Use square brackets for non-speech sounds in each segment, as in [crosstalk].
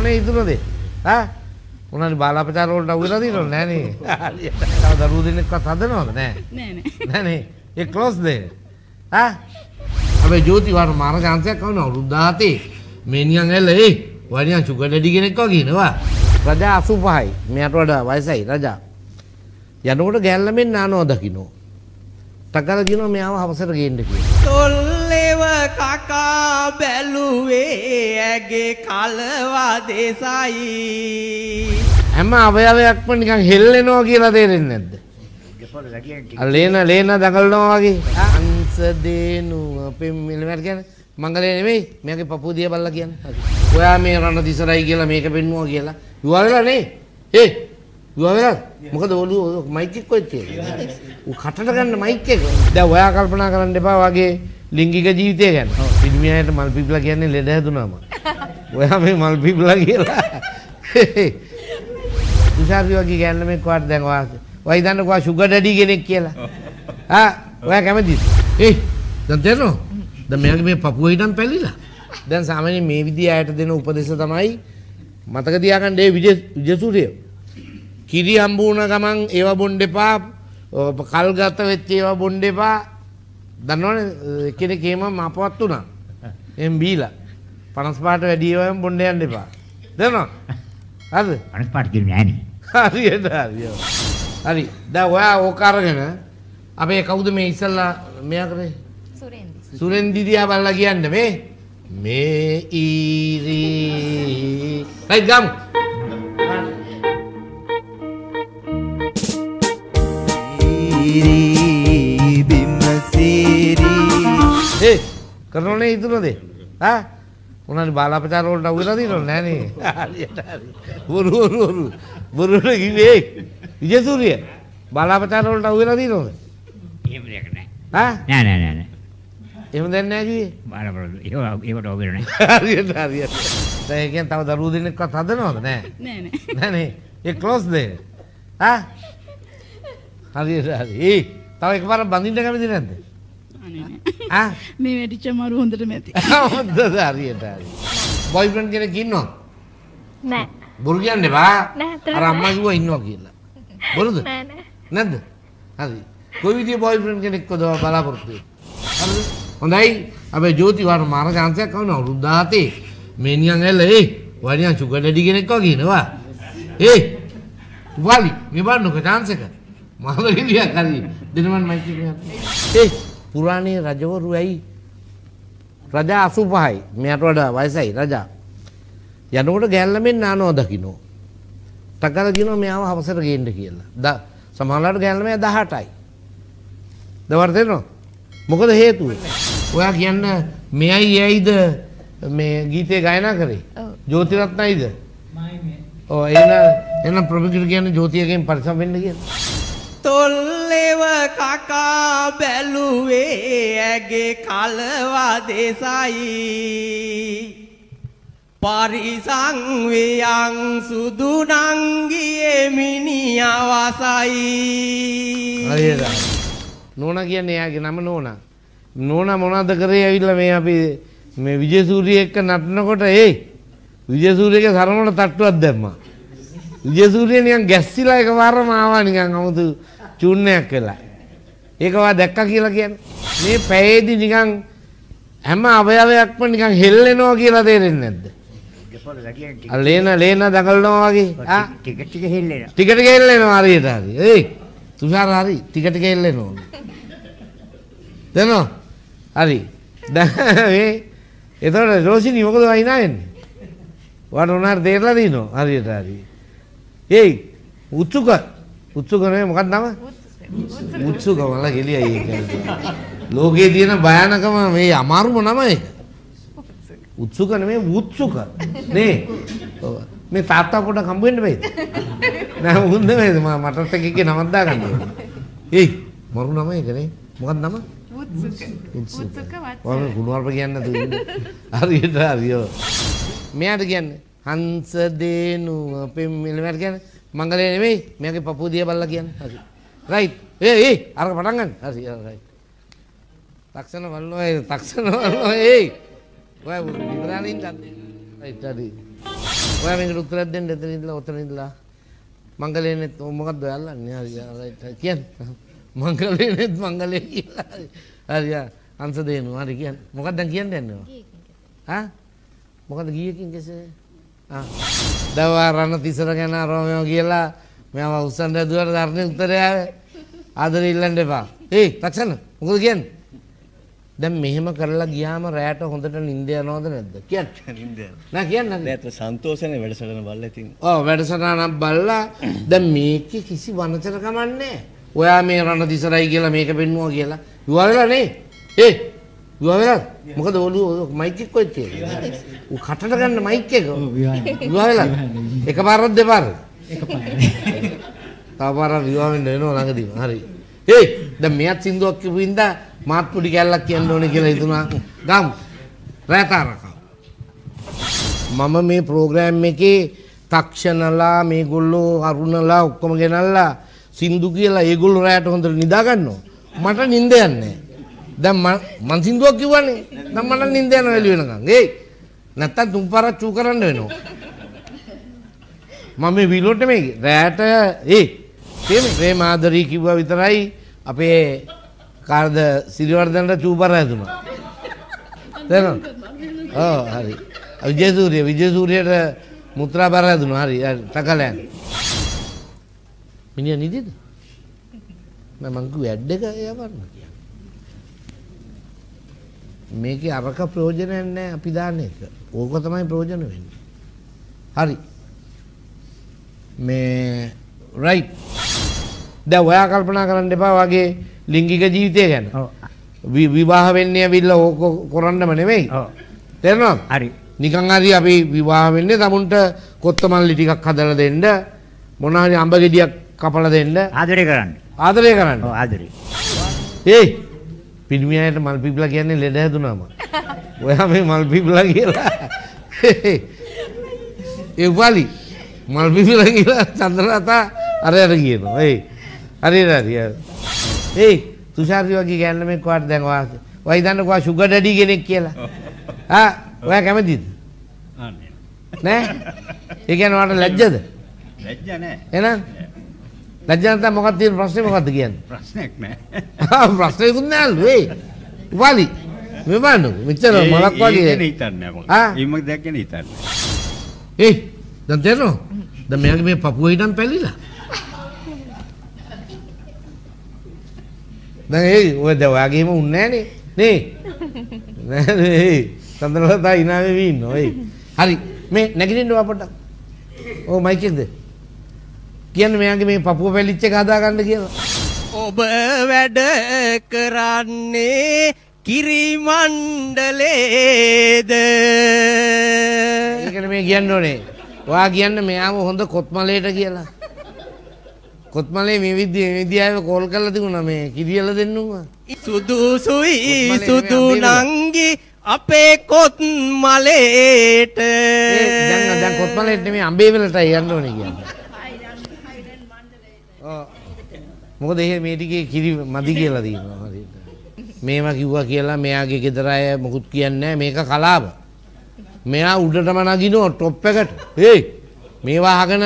ඕනේ ඉදුණදේ ආ උනාට බාලාපචාර වලට අවු වෙලා දිනව නෑ නේ තව දරුවෝ දෙන්නෙක්වත් හදනවද නෑ නෑ නෑ නෑ ඒ ක්ලෝස් දේ ආ අපේ ජෝති වාර මාර chance එකක් වුණා අවුරුදු 17 මේනියන් ඇල්ල ඒ වනියන් සුගර් ඩැඩි කෙනෙක් වගේ නේවා රජා 85යි මෙයාට වඩා වයසයි රජා යනකොට ගැල්ලමෙන් නානවා දකින්න තකර දිනව මෙයාව හවසට ගේන්න කියලා කකා බැලුවේ ඇගේ කලවා දෙසයි. හැම අවයවයක්ම නිකන් හෙල්ලෙනවා කියලා තේරෙන්නේ නැද්ද? ලේන ලේන දඟලනවා වගේ අංශ දේනුව පෙම්මිලමට කියන්නේ මංගලේ නෙමෙයි මේකේ පපුදිය බල්ලා කියන්නේ. ඔයා මේ රණ දිසරයි කියලා මේක පෙන්නුවා කියලා. යුවා වෙලා නේ. ඒ යුවා වෙලා මොකද ඔළුව මයික් එක කොහෙද? උ [laughs] කටට ගන්න මයික් එක. දැන් ඔයා කල්පනා කරන්න එපා වගේ ලිංගික ජීවිතය ගැන පිඩමියයට මල් පිපිලා කියන්නේ ලෙඩ හැදුනම ඔයා මේ මල් පිපිලා කියලා තුෂාරි වගේ ගෑන්න මේ කොහට දැන් ඔයා ඔයා හිතන්න කොහා සුගර් ඩැඩි කෙනෙක් කියලා ආ ඔයා කැමතිද ඒ දැන් තේරෙනවද දැන් මෙයාගේ මේ පපුව හිටන් පැලිලා දැන් සාමාන්‍යයෙන් මේ විදිය අයට දෙන උපදේශ තමයි මතක තියාගන්න ඒ විජේසූරිය කිරි හම්බ වුණ ගමන් ඒවා බොන්න එපා කල්ගත වෙච්ච ඒවා බොන්න එපා දන්නවන කෙන කේම මපවත් වුණා එම් බීලා පනස්පාට වැඩියවයම් බොන්ඩ යන්න එපා දෙනවා හද අනස්පාට නෑන හරියට හරිය හරි ද ඔයා ඕකාරගෙන අපේ කවුද මේ ඉස්සල්ලා මෙයා කරේ සුරෙන්දිදියා බල්ලා කියන්න මේ මේ ඊරී රයිට් ගමු ඊරී කරනනේ ඉතුරුද? ආ උනානි බාලාපචාර වලට අවු වෙලා දිනව නෑනේ. හරියට හරි. බොරු බොරු බොරු. බොරුට කිව්වේ විජේසූරිය. බාලාපචාර වලට අවු වෙලා දිනවද? එහෙම දෙයක් නෑ. ආ නෑ නෑ නෑ. එහෙම දැන් නෑ කිව්වේ. බාලාපර ඒවට අවු වෙලා නෑ. හරියට හරියට. දැන් කියන්නේ තව දරුවෝ දෙන්නෙක්වත් හදනවද නෑ? නෑ නෑ. නෑ නේ. ඒ ක්ලෝස් දෙන්න. ආ හරියට හරි. ඒ තව එකපාරක් බඳින්න කැමති නැද්ද? මේ වැඩිච්ච මරු හොඳට මැති [laughs] හොඳ හරියට හරි බොයිෆ්‍රන්ඩ් කෙනෙක් ඉන්නවා නෑ බොරු කියන්න එපා අර අම්මා කිව්වා ඉන්නවා කියලා බොරුද නැද්ද හරි කොයි විදිහේ බොයිෆ්‍රන්ඩ් කෙනෙක්ද බලාපොරොත්තු හරිද හොඳයි අපේ ජෝති වාර මාර chance එකක් වුණා අවුරුදු 17 මේ නියන් ඇල්ල ඒ වරියන් සුගර් ඩැඩි කෙනෙක් වගේ නේවා ඒ වලි මේ බලන්නක chance එක මාර ඉලියක් හරි දෙනවන් මයික් එක ඒ පුරාණයේ රජවරු ඇයි රජා 85යි මෙයාට වඩා වයසයි රජා යනකොට ගෑල්ලමෙන් නානෝ දකින්නෝ තකර කියනවා මෙයාව හවසට ගේන්න කියලා ද සමහරවිට ගෑල්ලමයා 18යි දවල් දෙනවා මොකද හේතුව ඔයා කියන්න මෙයයි එයිද මේ ගීතේ ගායනා කරේ ජෝතිරත්නයිද ඔව් එහෙනම් එහෙනම් ප්‍රොෆෙසර් කියන්නේ ජෝතියගෙන් පරිසම් වෙන්න කියලා තොල්ලෙව කකා බැලුවේ ඇගේ කලවා දෙසයි පරිසංවයන් සුදු නංගියේ මිනිියවසයි හරියට නෝන කියන්නේ එයාගේ නම නෝන නෝන මොනද කරේ ඇවිල්ල මේ අපි මේ විජසූරිය එක්ක නටනකොට ඒ විජසූරියක සරමණ තට්ටුවක් දැම්මා විජේසූරිය නිකන් ගැස්සිලා එකපාරම ආවා නිකන් 아무තු චුන්නයක් කළා. ඒකවා දැක්කා කියලා කියන්නේ. මේ පැයේදී නිකන් හැම අවයවයක්ම නිකන් හෙල්ලෙනවා කියලා තේරෙන්නේ නැද්ද? අර ලේන ලේන දඟලනවා වගේ. ආ ටික ටික හෙල්ලෙනවා. ටික ටික හෙල්ලෙනවා හරියට හරි. ඒ තුෂාර හරි ටික ටික හෙල්ලෙනවා. දෙනවා. හරි. දැන් මේ එතකොට රෝෂිනි මොකද වයින් ආන්නේ? වාට උනාට තේරලා දිනෝ හරියට හරියට. ඒයි උත්සුක උත්සුකනේ මොකක් නම උත්සුක මල ගෙලිය ලෝකයේ තියෙන භයානකම මේ අමාරුම නමයි උත්සුක නෙමේ උත්සුක නේ මේ තාත්තා පොඩක් හම්බ වෙන්න බෑද නෑ හොඳ නේද මටත් එකේ නමක් දාගන්න ඒයි මරු නම ඒකනේ මොකක් නම උත්සුක උත්සුක වත් වගේ ගුණවර්ප කියන්නේ හරියට හරියෝ මෙයාට කියන්නේ හංස දේනුව පෙම්මිලමට කියන්නේ මංගලය නෙමෙයි මෙයාගේ පපුව දිහා බලලා කියන්නේ හරි රයිට් ඒ ඒ අරක පටන් ගන්න හරි රයිට් තක්ෂණ වල්නෝ ඒ තක්ෂණ වල්නෝ ඒ ඔය විතරාලින් ගන්න රයිට් හරි ඔය මේකට උත්තර දෙන්න එතන ඉඳලා ඔතන ඉඳලා මංගලයනේ මොකද්ද ඔයාලන්නේ හරි රයිට් කියන්නේ මංගලයනේත් මංගලය කියලා හරි හංස දේනුව හරි කියන්නේ මොකක්ද දැන් කියන්න යන්නේ ආ මොකද්ද ගියකින් කෙසේ දව රන්න තිසර ගැන රෝමයෝ කියලා මෙම උසන් ඇදුවට ධර්ණය උත්තරයාව අදර ඉල්ලන්ඩ එපා ඒ තක්ෂණ මොකද කියන්න දැන් මෙහෙම කරලා ගියාම රැයට හොඳට නිින්ද යනවද නැද්ද කියන්න [laughs] නෑ කියන්න නැත සන්තෝෂනේ වැඩසටහන බලලා ඉතින් ඔව් වැඩසටහනක් බලලා දැන් මේකේ කිසි වනචරකමක් නැහැ ඔයා මේ රණ දිසරයි කියලා මේක පෙන්නුවා කියලා යුවල්ලා නේ ඒ ගුවවෙලා මොකද ඔලුව මයිකෙක් කොච්ච කටට ගන්න මයික එක ගුවවෙලා එක පාරත් දෙපාර තපාර විවාහෙන් දෙනවා ළඟදී හරි ඒ දැන් මෙයත් සින්දුවක් කියපු හින්දා මාත් පොඩි කැල්ලක් කියන්න ඕනේ කියලා හිතුණා ගම් රැතාරක මම මේ ප්‍රෝග්‍රෑම් එකේ තක්ෂණලා මේගොල්ලෝ අරුණලා ඔක්කොම ගෙනල්ලා සින්දු කියලා ඒගොල්ලෝ රැයට හොඳට නිදා ගන්නවා මට නිින්ද යන්නේ නැහැ දැන් මං සින්දුවක් කිව්වනේ. දැන් මට නිින්ද යනවා එළි වෙනකන්. ඒ නැත්තම් තුන් පාරක් චූ කරන්න වෙනවා. මම මේ විලෝට මේ රැට ඒ තේමේ මේ මාදරී කිව්වා විතරයි අපේ කාර්ද සිරිවර්ධනට චූ පාර ඇතුණා. තේරෙනවද? ඔව් හරි. විජේසූරිය විජේසූරියට මුත්‍රා පාර ඇතුණා හරි. තකලයන්. මිනිහා නිදිද? මම මං කිව්වා ඇඩ් එක යවන්න කියලා. මේකේ අරක ප්‍රයෝජනයක් නැහැ අපි දාන එක. ඕක තමයි ප්‍රයෝජන වෙන්නේ. හරි. මේ රයිට්. දැන් ඔයා කල්පනා කරන්න එපා වගේ ලිංගික ජීවිතය ගැන. විවාහ වෙන්නේ ඇවිල්ලා ඕක කරන්නම නෙමෙයි. ඔව්. තේරෙනවද? හරි. නිකන් හරි අපි විවාහ වෙන්නේ තමුන්ට කොත්තමල්ලි ටිකක් හදලා දෙන්න මොන හරි අඹ ගෙඩියක් කපලා දෙන්න ආදරේ කරන්න. ආදරේ කරන්න. ඔව් ආදරේ. ඒයි පිරිමි අයට මල් පිපිලා කියන්නේ ලෙඩ හැදුනම. ඔයා මේ මල් පිපිලා කියලා. ඒ වලි මල් පිපිලා කියලා චන්ද්‍රලතා අර අර කියනවා. ඒ හරි හරි. ඒ තුෂාරි වගේ ගෑන්න මේ කොහට දැන් ඔයා ඔයා දන්න කොහා සුගර් ඩැඩි කෙනෙක් කියලා. ආ ඔයා කැමතිද? නෑ. ඒ කියන්නේ ඔයාට ලැජ්ජද? ලැජ්ජ නෑ. එහෙනම් ලජ්ජනතා මොකක් තියෙන ප්‍රශ්නේ මොකද්ද කියන්නේ? ප්‍රශ්නයක් නෑ. [laughs] ප්‍රශ්නයකුත් නෑලු ඒ. වලි. මෙවන්නු මෙච්චර මොලක් වගේ. ඒක හිතන්නේ මොකක්ද? ඊමක් දෙයක් ගැන හිතන්නේ. ඒ දැන් තේරෙනවද? දැන් මෙයාගේ මේ පපුව ඉදන් පැලිලා. දැන් ඒ ඔය දැන් ඔයාගේම උන්නේ නෑනේ. නේ? නෑ නේ. සඳනලතා ඉනාවේ වී ඉන්න ඔය. හරි. මේ නැගිටින්න වා පොඩ්ඩක්. ඕ මයික් එකද? කියන්නේ මෙයාගේ මේ පපුව පැලිච් එක හදාගන්න කියලා. ඔබ වැඩ කරන්නේ කිරි මණ්ඩලේද? ඒකනේ මේ කියන්න ඕනේ. ඔයා කියන්න මෙයාම හොඳ කොත්මලේට කියලා. කොත්මලේ මේ විදිය මේ විදියව කෝල් කරලා තිබුණා මේ කිරියල දෙන්නුම සුදුසුයි සුදු නංගි අපේ කොත්මලේට දැන් දැන් කොත්මලේට නෙමෙයි අඹේවලටයි යන්න ඕනේ කියන්නේ මොකද එහෙ මේ ටිකේ කිරි මදි කියලා දිනවා හරියට. මේවා කිව්වා කියලා මෙයාගේ ගෙදර අය මොකුත් කියන්නේ මේක කලාව. මෙයා උඩටම නගිනෝ টොප් එකට. හේ මේවා අහගෙන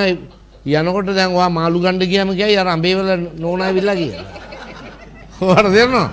යනකොට දැන් ඔයා මාළු ගන්න ගියාම කියයි අර අඹේවල නෝනා විල්ලා කියලා. [laughs] හොර දෙනවා.